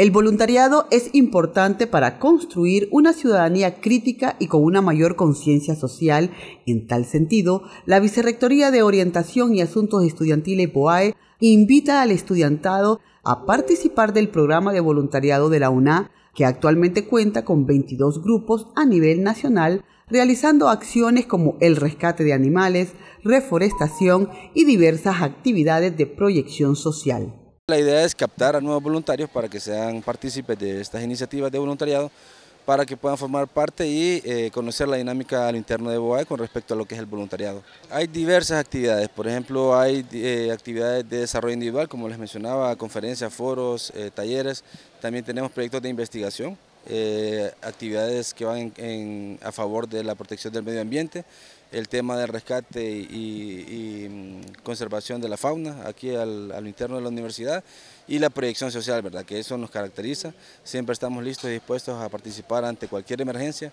El voluntariado es importante para construir una ciudadanía crítica y con una mayor conciencia social. En tal sentido, la Vicerrectoría de Orientación y Asuntos Estudiantiles BOAE invita al estudiantado a participar del programa de voluntariado de la UNA, que actualmente cuenta con 22 grupos a nivel nacional, realizando acciones como el rescate de animales, reforestación y diversas actividades de proyección social. La idea es captar a nuevos voluntarios para que sean partícipes de estas iniciativas de voluntariado, para que puedan formar parte y eh, conocer la dinámica al interno de BOAE con respecto a lo que es el voluntariado. Hay diversas actividades, por ejemplo, hay eh, actividades de desarrollo individual, como les mencionaba, conferencias, foros, eh, talleres, también tenemos proyectos de investigación, eh, actividades que van a favor de la protección del medio ambiente, el tema del rescate y, mm, conservación de la fauna aquí al, al, interno de la universidad y la proyección social, ¿verdad? que eso nos caracteriza. Siempre estamos listos y dispuestos a participar ante cualquier emergencia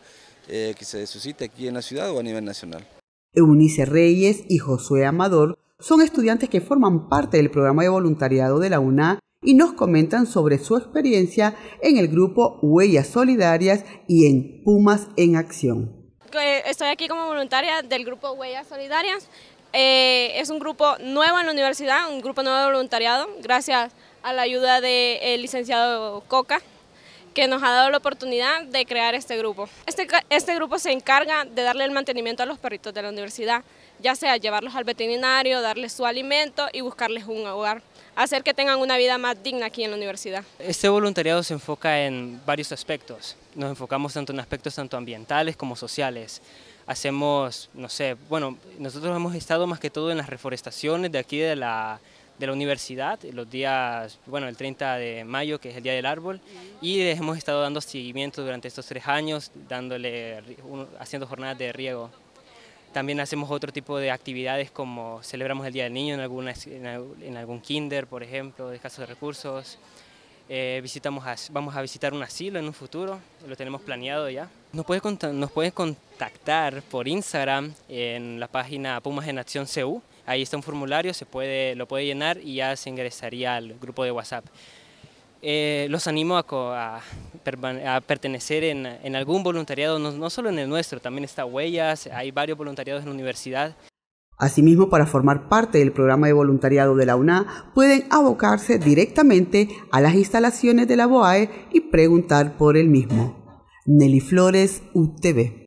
eh, que se suscite aquí en la ciudad o a nivel nacional. Eunice Reyes y Josué Amador son estudiantes que forman parte del programa de voluntariado de la UNA y nos comentan sobre su experiencia en el grupo Huellas Solidarias y en Pumas en Acción. Estoy aquí como voluntaria del grupo Huellas Solidarias. Eh, es un grupo nuevo en la universidad, un grupo nuevo de voluntariado, gracias a la ayuda del licenciado Coca, que nos ha dado la oportunidad de crear este grupo. Este, este grupo se encarga de darle el mantenimiento a los perritos de la universidad, ya sea llevarlos al veterinario, darles su alimento y buscarles un hogar hacer que tengan una vida más digna aquí en la universidad. Este voluntariado se enfoca en varios aspectos. Nos enfocamos tanto en aspectos tanto ambientales como sociales. Hacemos, no sé, bueno, nosotros hemos estado más que todo en las reforestaciones de aquí de la, de la universidad, los días, bueno, el 30 de mayo, que es el Día del Árbol, y hemos estado dando seguimiento durante estos tres años, dándole, haciendo jornadas de riego. También hacemos otro tipo de actividades como celebramos el Día del Niño en, alguna en algún kinder, por ejemplo, de escasos recursos. Eh, visitamos vamos a visitar un asilo en un futuro, lo tenemos planeado ya. Nos puedes, nos puedes contactar por Instagram en la página Pumas en Acción CU. Ahí está un formulario, se puede, lo puede llenar y ya se ingresaría al grupo de WhatsApp. Eh, los animo a, a a pertenecer en, algún voluntariado, no, solo en el nuestro, también está Huellas, hay varios voluntariados en la universidad. Asimismo, para formar parte del programa de voluntariado de la UNA, pueden abocarse directamente a las instalaciones de la BOAE y preguntar por el mismo. Nelly Flores, UTV.